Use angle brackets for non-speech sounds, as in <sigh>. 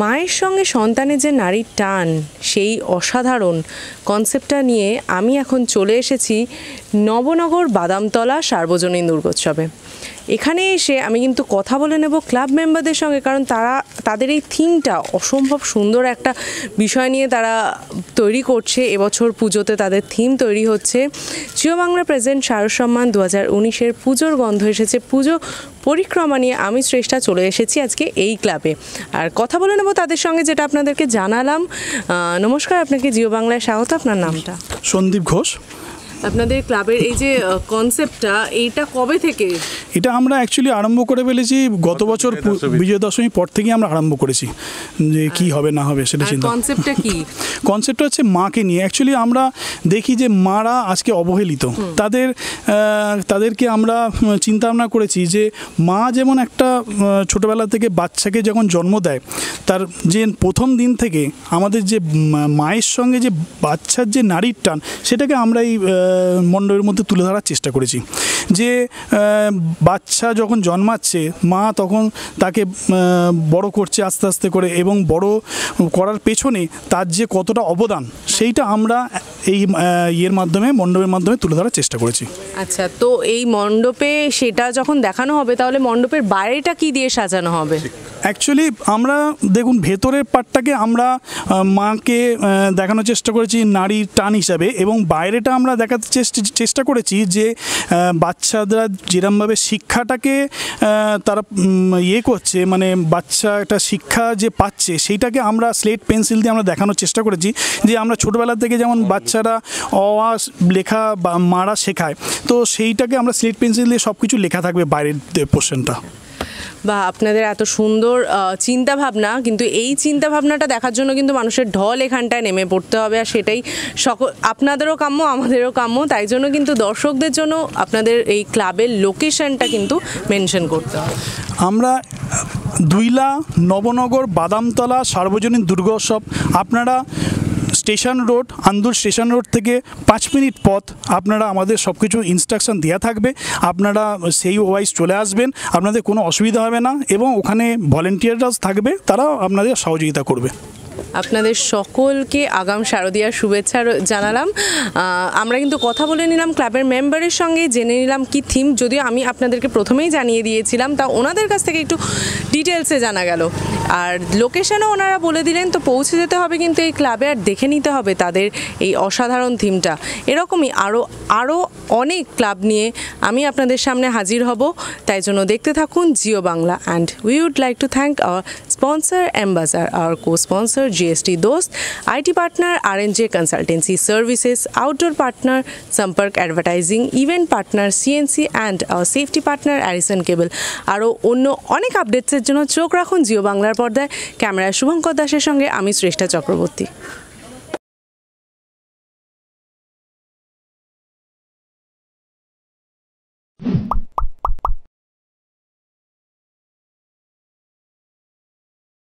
মায়ের সঙ্গে সন্তানের যে নারীর টান সেই অসাধারণ কনসেপ্টটা নিয়ে আমি এখন চলে এসেছি নবনগর বাদামতলা সার্বজনীন দুর্গোৎসবে এখানে এসে আমি কিন্তু কথা বলে নেব ক্লাব মেম্বারদের সঙ্গে কারণ তারা তাদের এই থিমটা অসম্ভব সুন্দর একটা বিষয় নিয়ে তারা তৈরি করছে এবছর পুজোতে তাদের থিম তৈরি হচ্ছে জিও বাংলা প্রেজেন্ট সম্মান দু হাজার উনিশের পুজোর গন্ধ এসেছে পুজো পরিক্রমা নিয়ে আমি শ্রেষ্ঠা চলে এসেছি আজকে এই ক্লাবে আর কথা বলে নেব তাদের সঙ্গে যেটা আপনাদেরকে জানালাম নমস্কার আপনাকে জিও বাংলায় স্বাগত আপনার নামটা সন্দীপ ঘোষ আপনাদের ক্লাবের এই যে কনসেপ্টটা এইটা কবে থেকে এটা আমরা অ্যাকচুয়ালি আরম্ভ করে ফেলেছি গত আচ্ছা, বছর বিজয় দশমীর পর থেকে আমরা আরম্ভ করেছি যে কি হবে না হবে সেটা চিন্তা কনসেপ্টটা কি কনসেপ্টটা <laughs> হচ্ছে মাকে নিয়ে অ্যাকচুয়ালি আমরা দেখি যে মারা আজকে অবহেলিত তাদের তাদেরকে আমরা চিন্তা ভাবনা করেছি যে মা যেমন একটা ছোটোবেলা থেকে বাচ্চাকে যখন জন্ম দেয় তার যে প্রথম দিন থেকে আমাদের যে মায়ের সঙ্গে যে বাচ্চার যে নারীর টান সেটাকে আমরা এই মণ্ডলের মধ্যে তুলে ধরার চেষ্টা করেছি যে বাচ্চা যখন জন্মাচ্ছে মা তখন তাকে বড় করছে আস্তে আস্তে করে এবং বড় করার পেছনে তার যে কতটা অবদান সেইটা আমরা এই ইয়ের মাধ্যমে মণ্ডপের মাধ্যমে তুলে ধরার চেষ্টা করেছি আচ্ছা তো এই মণ্ডপে সেটা যখন দেখানো হবে তাহলে মণ্ডপের বাইরেটা কি দিয়ে সাজানো হবে অ্যাকচুয়ালি আমরা দেখুন ভেতরের পার্টটাকে আমরা মাকে দেখানোর চেষ্টা করেছি নারীর টান হিসাবে এবং বাইরেটা আমরা দেখাতে চেষ্টা করেছি যে বাচ্চারা যেরমভাবে শিক্ষাটাকে তারা ইয়ে করছে মানে বাচ্চা একটা শিক্ষা যে পাচ্ছে সেইটাকে আমরা স্লেট পেন্সিল দিয়ে আমরা দেখানোর চেষ্টা করেছি যে আমরা ছোটোবেলা থেকে যেমন বাচ্চা বাচ্চারা অ আ লেখা বা মারা শেখায় তো সেইটাকে আমরা স্লেট পেন্সিল দিয়ে সব কিছু লেখা থাকবে বাইরের পোর্শনটা বা আপনাদের এত সুন্দর চিন্তা ভাবনা কিন্তু এই চিন্তা ভাবনাটা দেখার জন্য কিন্তু মানুষের ঢল এখানটায় নেমে পড়তে হবে আর সেটাই সকল আপনাদেরও কাম্য আমাদেরও কাম্য তাই জন্য কিন্তু দর্শকদের জন্য আপনাদের এই ক্লাবের লোকেশনটা কিন্তু মেনশন করতে হবে আমরা দুইলা নবনগর বাদামতলা সার্বজনীন দুর্গোৎসব আপনারা station road Andul station road থেকে পাঁচ মিনিট পথ আপনারা আমাদের সব কিছু ইনস্ট্রাকশান দেওয়া থাকবে আপনারা সেই ওয়াইজ চলে আসবেন আপনাদের কোনো অসুবিধা হবে না এবং ওখানে ভলেন্টিয়াররা থাকবে তারাও আপনাদের সহযোগিতা করবে আপনাদের সকলকে আগাম শারদীয়া শুভেচ্ছা জানালাম আমরা কিন্তু কথা বলে নিলাম ক্লাবের মেম্বারের সঙ্গে জেনে নিলাম কি থিম যদিও আমি আপনাদেরকে প্রথমেই জানিয়ে দিয়েছিলাম তা ওনাদের কাছ থেকে একটু ডিটেলসে জানা গেল আর লোকেশানও ওনারা বলে দিলেন তো পৌঁছে যেতে হবে কিন্তু এই ক্লাবে আর দেখে নিতে হবে তাদের এই অসাধারণ থিমটা এরকমই আরও আরও অনেক ক্লাব নিয়ে আমি আপনাদের সামনে হাজির হব তাই জন্য দেখতে থাকুন Jio Bangla and we would like to thank our sponsor ambassador our co sponsor GST Dost IT partner R N J consultancy services outdoor partner সম্পর্ক advertising event partner CNC and safety partner Arison cable আরও অন্য অনেক আপডেটসের জন্য চোখ রাখুন জিও বাংলার পর্দায় ক্যামেরায় শুভঙ্কর দাসের সঙ্গে আমি শ্রেষ্ঠা চক্রবর্তী